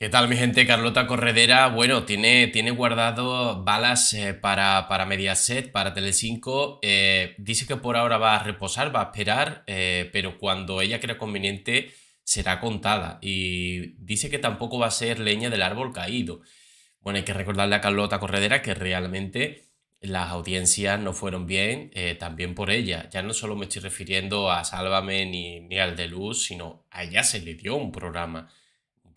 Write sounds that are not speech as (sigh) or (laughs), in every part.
¿Qué tal mi gente? Carlota Corredera, bueno, tiene, tiene guardado balas eh, para, para Mediaset, para Telecinco. Eh, dice que por ahora va a reposar, va a esperar, eh, pero cuando ella crea conveniente será contada. Y dice que tampoco va a ser leña del árbol caído. Bueno, hay que recordarle a Carlota Corredera que realmente las audiencias no fueron bien, eh, también por ella. Ya no solo me estoy refiriendo a Sálvame ni, ni al de Luz, sino a ella se le dio un programa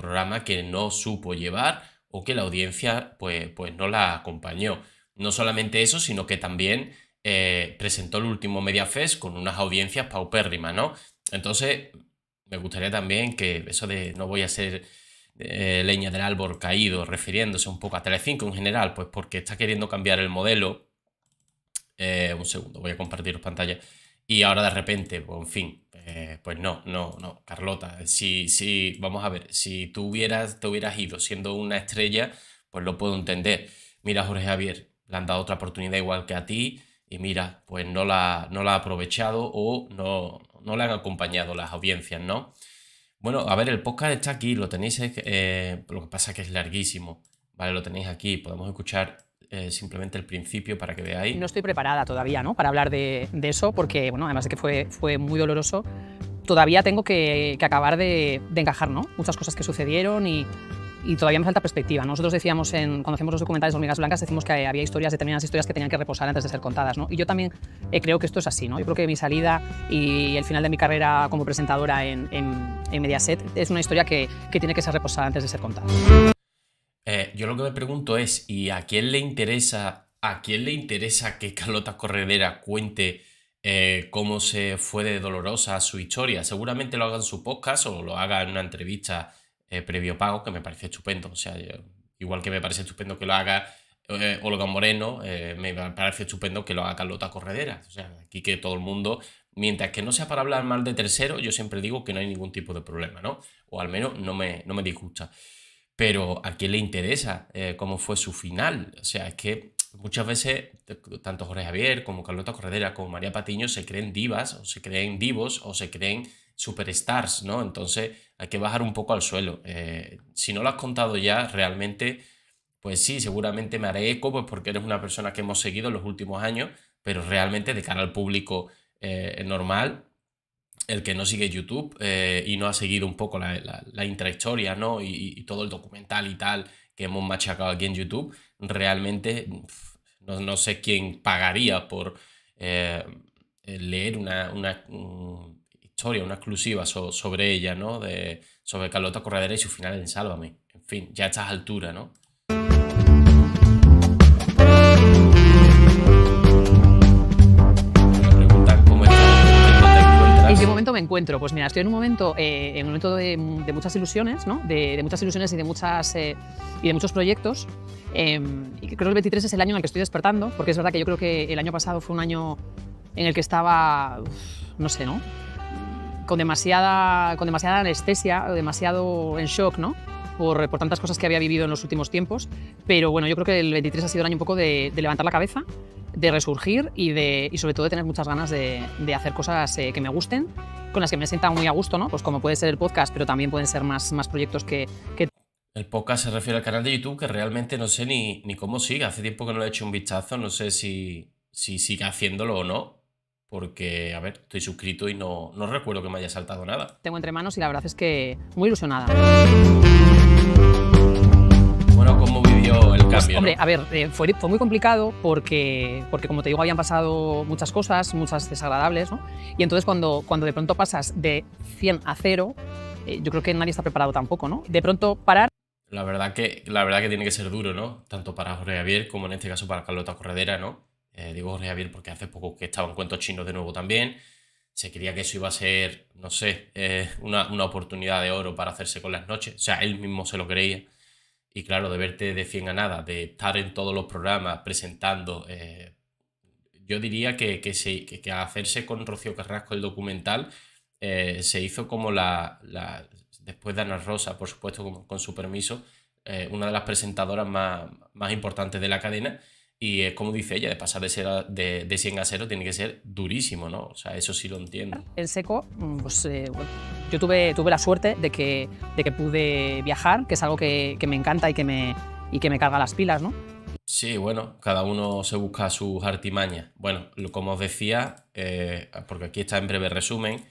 programa que no supo llevar o que la audiencia pues, pues no la acompañó. No solamente eso, sino que también eh, presentó el último fest con unas audiencias paupérrimas, ¿no? Entonces, me gustaría también que eso de no voy a ser eh, leña del árbol caído, refiriéndose un poco a Telecinco en general, pues porque está queriendo cambiar el modelo. Eh, un segundo, voy a compartir pantalla. Y ahora de repente, pues en fin, eh, pues no, no, no, Carlota, si, si, vamos a ver, si tú hubieras, te hubieras ido siendo una estrella, pues lo puedo entender. Mira, Jorge Javier, le han dado otra oportunidad igual que a ti y mira, pues no la, no la ha aprovechado o no, no le han acompañado las audiencias, ¿no? Bueno, a ver, el podcast está aquí, lo tenéis, eh, lo que pasa es que es larguísimo, ¿vale? Lo tenéis aquí, podemos escuchar eh, simplemente el principio para que veáis. No estoy preparada todavía ¿no? para hablar de, eso porque, bueno, además de que fue, fue muy doloroso, todavía tengo que, acabar de, de, encajar muchas cosas que sucedieron y, y todavía me falta perspectiva. Nosotros decíamos, en, cuando hacemos los documentales de Hormigas Blancas, decimos que había historias, determinadas historias que tenían que reposar antes de ser contadas. ¿no? Y yo también eh, creo que esto es así. ¿no? Yo creo que mi salida y el final de mi carrera como presentadora en, Mediaset es una historia que tiene que ser reposada antes de ser contada yo lo que me pregunto es, ¿y a quién le interesa, a quién le interesa que (laughs) Carlota Corredera cuente eh, cómo se fue de dolorosa su historia? Seguramente lo haga en su podcast o lo haga en una entrevista eh, previo pago, que me parece estupendo. O sea, igual que me parece estupendo que lo haga eh, Olga Moreno, me parece estupendo que lo haga Carlota Corredera. O sea, aquí que todo el mundo mientras que no sea para hablar mal de tercero, yo siempre digo que no hay ningún tipo de problema, ¿no? O al menos no me, no me disgusta pero ¿a quién le interesa eh, cómo fue su final? O sea, es que muchas veces tanto Jorge Javier como Carlota Corredera como María Patiño se creen divas o se creen divos o se creen superstars, ¿no? Entonces hay que bajar un poco al suelo. Eh, si no lo has contado ya, realmente, pues sí, seguramente me haré eco, pues, porque eres una persona que hemos seguido en los últimos años, pero realmente de cara al público eh, normal, el que no sigue YouTube eh, y no ha seguido un poco la, la, intrahistoria, ¿no? Y, todo el documental y tal que hemos machacado aquí en YouTube, realmente no, sé quién pagaría por eh, leer una, mm, historia, una exclusiva sobre ella, ¿no? De, sobre Carlota Corredera y su final en Sálvame. En fin, ya a estas ¿no? ¿En qué momento me encuentro? Pues mira, estoy en un momento, eh, en un momento de, muchas ilusiones, ¿no? de, muchas ilusiones y de, muchas, eh, y de muchos proyectos. Em, y creo que el 23 es el año en el que estoy despertando, porque es verdad que yo creo que el año pasado fue un año en el que estaba, no sé, ¿no? Con demasiada, con demasiada anestesia, demasiado en shock, ¿no? Por, por, tantas cosas que había vivido en los últimos tiempos. Pero bueno, yo creo que el 23 ha sido el año un poco de levantar la cabeza de resurgir y, de, y sobre todo de tener muchas ganas de, de hacer cosas eh, que me gusten, con las que me sienta muy a gusto, ¿no? Pues como puede ser el podcast, pero también pueden ser más, más proyectos que, El podcast se refiere al canal de YouTube que realmente no sé ni, ni cómo sigue. Hace tiempo que no le he hecho un vistazo, no sé si, si sigue haciéndolo o no. Porque, a ver, estoy suscrito y no, no recuerdo que me haya saltado nada. Tengo entre manos y la verdad es que muy ilusionada. ¿Cómo vivió el pues, cambio? hombre, a ver, eh, fue, fue, muy complicado porque, porque, como te digo, habían pasado muchas cosas, muchas desagradables, ¿no? Y entonces cuando, cuando de pronto pasas de 100 a 0, eh, yo creo que nadie está preparado tampoco, ¿no? De pronto parar... La verdad que, la verdad que tiene que ser duro, ¿no? Tanto para Jorge Javier como en este caso para Carlota Corredera, ¿no? Eh, digo Jorge Javier porque hace poco que estaban cuentos chinos de nuevo también. Se creía que eso iba a ser, no sé, una, una oportunidad de oro para hacerse con las noches. O sea, él mismo se lo creía y claro, de verte de 100 a nada, de estar en todos los programas presentando, eh, yo diría que, que, hacerse con Rocío Carrasco el documental eh, se hizo como la, después de Ana Rosa, por supuesto, con, su permiso, eh, una de las presentadoras más, más importantes de la cadena y es como dice ella, de pasar de, ser de, 100 a 0 tiene que ser durísimo, ¿no? O sea, eso sí lo entiendo. El seco, mm, pues eh, bueno, yo tuve, tuve la suerte de que, de que pude viajar, que es algo que, que me encanta y que me, y que me carga las pilas, ¿no? Sí, bueno, cada uno se busca sus artimañas. Bueno, como os decía, eh, porque aquí está en breve resumen,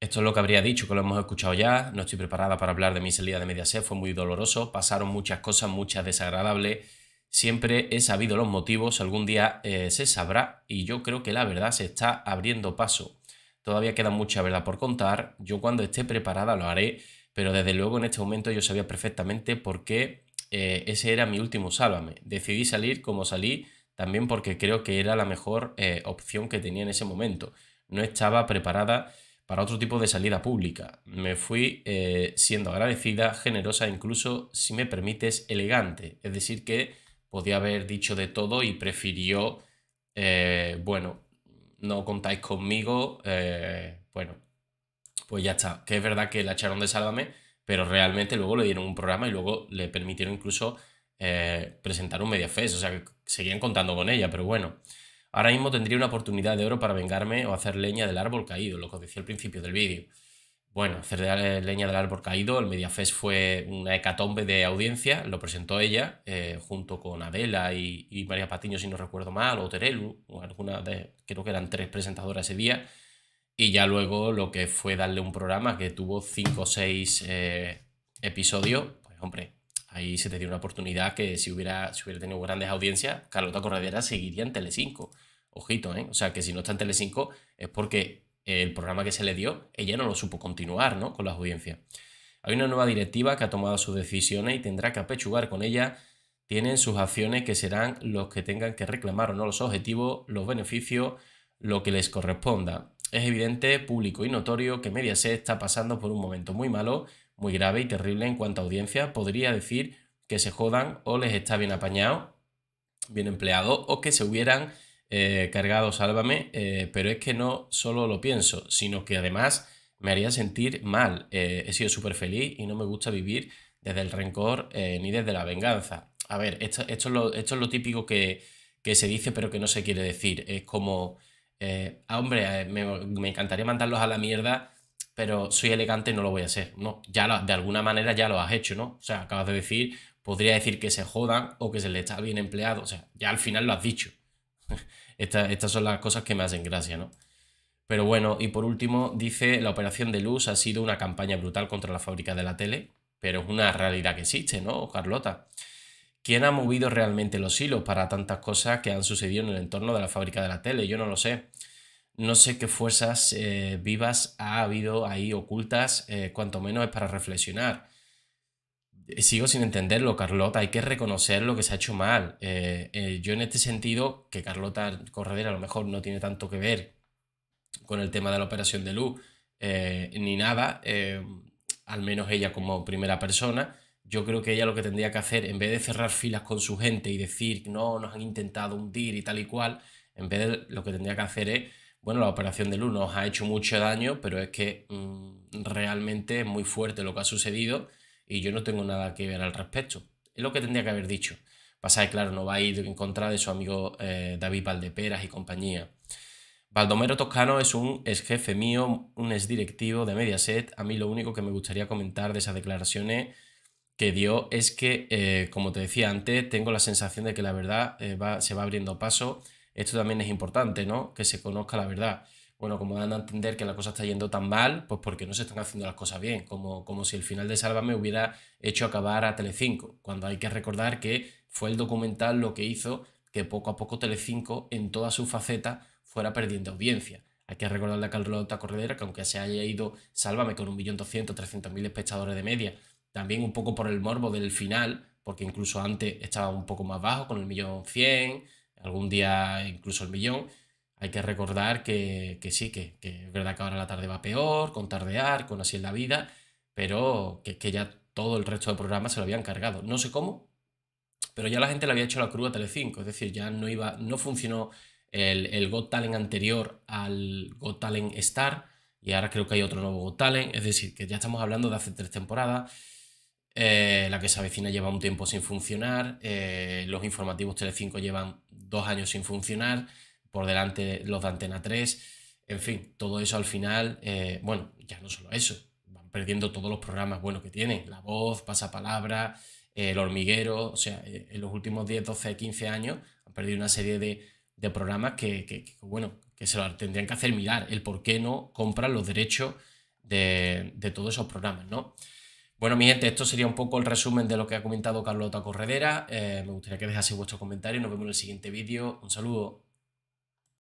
esto es lo que habría dicho, que lo hemos escuchado ya, no estoy preparada para hablar de mi salida de Mediaset, fue muy doloroso, pasaron muchas cosas, muchas desagradables Siempre he sabido los motivos, algún día eh, se sabrá y yo creo que la verdad se está abriendo paso. Todavía queda mucha verdad por contar, yo cuando esté preparada lo haré, pero desde luego en este momento yo sabía perfectamente por qué eh, ese era mi último sálvame. Decidí salir como salí también porque creo que era la mejor eh, opción que tenía en ese momento. No estaba preparada para otro tipo de salida pública. Me fui siendo agradecida, generosa, incluso, si me permites, elegante. Es decir, que podía haber dicho de todo y prefirió, eh, bueno, no contáis conmigo, eh, bueno, pues ya está. Que es verdad que la echaron de Sálvame, pero realmente luego le dieron un programa y luego le permitieron incluso eh, presentar un Mediafest, o sea, que seguían contando con ella, pero bueno. Ahora mismo tendría una oportunidad de oro para vengarme o hacer leña del árbol caído, lo que os decía al principio del vídeo. Bueno, la eh, Leña del Árbol Caído, el Mediafest fue una hecatombe de audiencia, lo presentó ella eh, junto con Adela y, María Patiño, si no recuerdo mal, o Terelu, o alguna de, creo que eran tres presentadoras ese día, y ya luego lo que fue darle un programa que tuvo cinco o seis eh, episodios, pues hombre, ahí se te dio una oportunidad que si hubiera, si hubiera tenido grandes audiencias, Carlota Corredera seguiría en Telecinco. Ojito, ¿eh? O sea, que si no está en Telecinco es porque el programa que se le dio, ella no lo supo continuar ¿no? con las audiencias. Hay una nueva directiva que ha tomado sus decisiones y tendrá que apechugar con ella. Tienen sus acciones que serán los que tengan que reclamar o no los objetivos, los beneficios, lo que les corresponda. Es evidente, público y notorio que Mediaset está pasando por un momento muy malo, muy grave y terrible en cuanto a audiencia. Podría decir que se jodan o les está bien apañado, bien empleado, o que se hubieran eh, cargado Sálvame, eh, pero es que no solo lo pienso, sino que además me haría sentir mal. Eh, he sido súper feliz y no me gusta vivir desde el rencor ni desde la venganza. A ver, esto, es, lo, esto lo, típico que, se dice pero que no se quiere decir. Es como, ah, hombre, me, encantaría mandarlos a la mierda, pero soy elegante y no lo voy a hacer. No, ya de alguna manera ya lo has hecho, ¿no? O sea, acabas de decir, podría decir que se jodan o que se les está bien empleado. O sea, ya al final lo has dicho. (laughs) estas son las cosas que me hacen gracia, ¿no? Pero bueno, y por último, dice, la operación de luz ha sido una campaña brutal contra la fábrica de la tele, pero es una realidad que existe, ¿no, Carlota? ¿Quién ha movido realmente los hilos para tantas cosas que han sucedido en el entorno de la fábrica de la tele? Yo no lo sé. No sé qué fuerzas eh, vivas ha habido ahí ocultas, eh, cuanto menos es para reflexionar sigo sin entenderlo, Carlota. Hay que reconocer lo que se ha hecho mal. Eh, eh, yo en este sentido, que Carlota Corredera a lo mejor no tiene tanto que ver con el tema de la operación de luz eh, ni nada, al menos ella como primera persona, yo creo que ella lo que tendría que hacer, en vez de cerrar filas con su gente y decir, no, nos han intentado hundir y tal y cual, en vez de lo que tendría que hacer es, bueno, la operación de luz nos ha hecho mucho daño, pero es que mm, realmente es muy fuerte lo que ha sucedido y yo no tengo nada que ver al respecto. Es lo que tendría que haber dicho. Pasa que, claro, no va a ir en contra de su amigo eh, David Valdeperas y compañía. Baldomero Toscano es un ex jefe mío, un ex directivo de Mediaset. A mí lo único que me gustaría comentar de esas declaraciones que dio es que, eh, como te decía antes, tengo la sensación de que la verdad eh, se va abriendo paso. Esto también es importante, ¿no? Que se conozca la verdad bueno, como dando a entender que la cosa está yendo tan mal, pues porque no se están haciendo las cosas bien, como, como si el final de Sálvame hubiera hecho acabar a Telecinco, cuando hay que recordar que fue el documental lo que hizo que poco a poco Telecinco en toda su faceta fuera perdiendo audiencia. Hay que recordarle a Carlota Corredera que aunque se haya ido Sálvame con 1.200.000, 300.000 espectadores de media, también un poco por el morbo del final, porque incluso antes estaba un poco más bajo, con el millón 100, algún día incluso el millón, hay que recordar que, sí, que, es verdad que ahora la tarde va peor, con tardear, con así en la vida, pero que, que ya todo el resto del programa se lo habían cargado. No sé cómo, pero ya la gente le había hecho la cruda a Telecinco, es decir, ya no iba, no funcionó el, el Got Talent anterior al Got Talent Star, y ahora creo que hay otro nuevo Got Talent, es decir, que ya estamos hablando de hace tres temporadas, eh, la que se avecina lleva un tiempo sin funcionar, eh, los informativos Telecinco llevan dos años sin funcionar, por delante los de Antena 3, en fin, todo eso al final, eh, bueno, ya no solo eso, van perdiendo todos los programas buenos que tienen, La Voz, Pasapalabra, eh, El Hormiguero, o sea, eh, en los últimos 10, 12, 15 años han perdido una serie de, programas que, bueno, que se lo tendrían que hacer mirar, el por qué no compran los derechos de, todos esos programas, ¿no? Bueno, mi gente, esto sería un poco el resumen de lo que ha comentado Carlota Corredera. me gustaría que dejase vuestro comentario. Nos vemos en el siguiente vídeo. Un saludo.